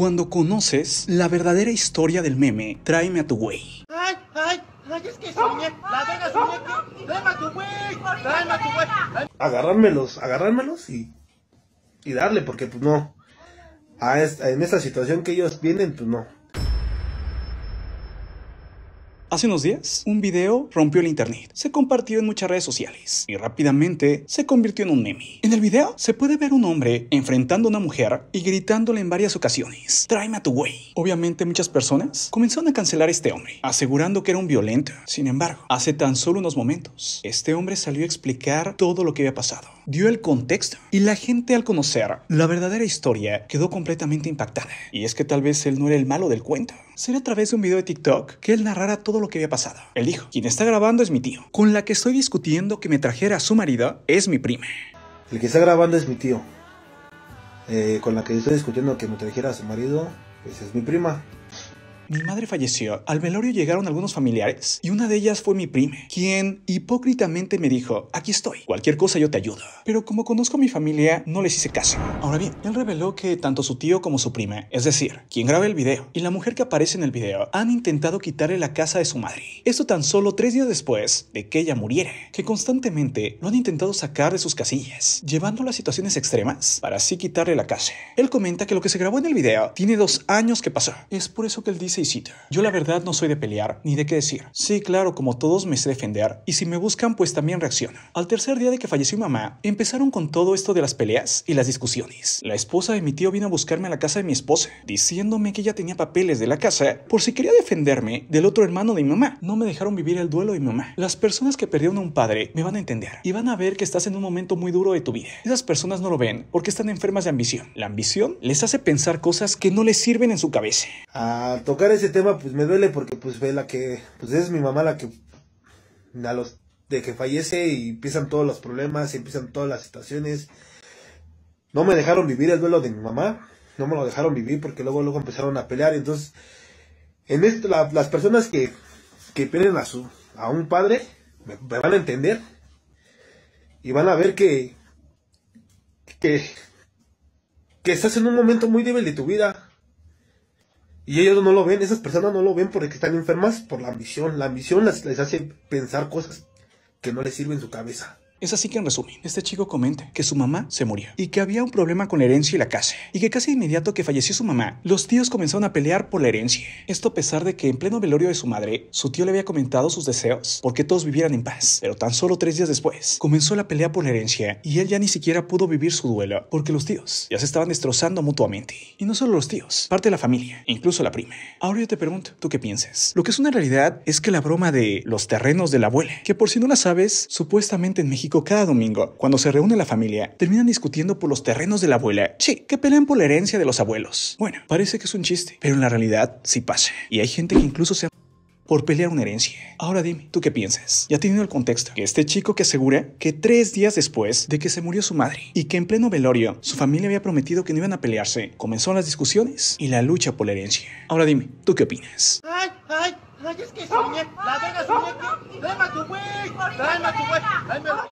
Cuando conoces la verdadera historia del meme, tráeme a tu güey. ¡Ay, ay! ¡Ay, es que soñé! ¡La a soñé que... ¡Tráeme a tu güey! ¡Tráeme a tu güey! Agarrármelos, agarrármelos y... Y darle, porque pues no. A esta, en esta situación que ellos vienen, pues no. Hace unos días, un video rompió el internet, se compartió en muchas redes sociales y rápidamente se convirtió en un meme. En el video se puede ver un hombre enfrentando a una mujer y gritándole en varias ocasiones, tráeme a tu güey. Obviamente muchas personas comenzaron a cancelar a este hombre, asegurando que era un violento. Sin embargo, hace tan solo unos momentos, este hombre salió a explicar todo lo que había pasado, dio el contexto y la gente al conocer la verdadera historia quedó completamente impactada. Y es que tal vez él no era el malo del cuento. Sería a través de un video de TikTok que él narrara todo lo que había pasado. Él dijo, quien está grabando es mi tío, con la que estoy discutiendo que me trajera a su marido es mi prima. El que está grabando es mi tío, eh, con la que estoy discutiendo que me trajera a su marido, pues es mi prima. Mi madre falleció. Al velorio llegaron algunos familiares y una de ellas fue mi prima quien hipócritamente me dijo, aquí estoy, cualquier cosa yo te ayudo. Pero como conozco a mi familia, no les hice caso. Ahora bien, él reveló que tanto su tío como su prima es decir, quien graba el video y la mujer que aparece en el video, han intentado quitarle la casa de su madre. Esto tan solo tres días después de que ella muriera, que constantemente lo han intentado sacar de sus casillas, llevándolo a situaciones extremas para así quitarle la casa. Él comenta que lo que se grabó en el video tiene dos años que pasó. Es por eso que él dice yo la verdad no soy de pelear ni de qué decir. Sí, claro, como todos me sé defender y si me buscan pues también reacciono. Al tercer día de que falleció mi mamá, empezaron con todo esto de las peleas y las discusiones. La esposa de mi tío vino a buscarme a la casa de mi esposa, diciéndome que ella tenía papeles de la casa por si quería defenderme del otro hermano de mi mamá. No me dejaron vivir el duelo de mi mamá. Las personas que perdieron a un padre me van a entender y van a ver que estás en un momento muy duro de tu vida. Esas personas no lo ven porque están enfermas de ambición. La ambición les hace pensar cosas que no les sirven en su cabeza. A tocar ese tema pues me duele porque pues ve la que, pues es mi mamá la que, a los, de que fallece y empiezan todos los problemas, y empiezan todas las situaciones. No me dejaron vivir el duelo de mi mamá, no me lo dejaron vivir porque luego, luego empezaron a pelear. Entonces, en esto, las personas que, que pierden a su, a un padre, me, me van a entender y van a ver que, que, que estás en un momento muy débil de tu vida y ellos no lo ven, esas personas no lo ven porque están enfermas por la ambición. La ambición las, les hace pensar cosas que no les sirven en su cabeza. Es así que en resumen, este chico comenta que su mamá se murió y que había un problema con la herencia y la casa, y que casi de inmediato que falleció su mamá, los tíos comenzaron a pelear por la herencia. Esto a pesar de que en pleno velorio de su madre, su tío le había comentado sus deseos porque todos vivieran en paz, pero tan solo tres días después comenzó la pelea por la herencia y él ya ni siquiera pudo vivir su duelo porque los tíos ya se estaban destrozando mutuamente. Y no solo los tíos, parte de la familia, incluso la prima. Ahora yo te pregunto, ¿tú qué piensas? Lo que es una realidad es que la broma de los terrenos de la abuela, que por si no la sabes, supuestamente en México cada domingo, cuando se reúne la familia, terminan discutiendo por los terrenos de la abuela. Sí, que pelean por la herencia de los abuelos. Bueno, parece que es un chiste, pero en la realidad sí pasa. Y hay gente que incluso se ha por pelear una herencia. Ahora dime, ¿tú qué piensas? Ya teniendo el contexto, este chico que asegura que tres días después de que se murió su madre y que en pleno velorio su familia había prometido que no iban a pelearse, Comenzó las discusiones y la lucha por la herencia. Ahora dime, ¿tú qué opinas? Ay, ay, ay, es que la soñé a tu güey! ¡Dame a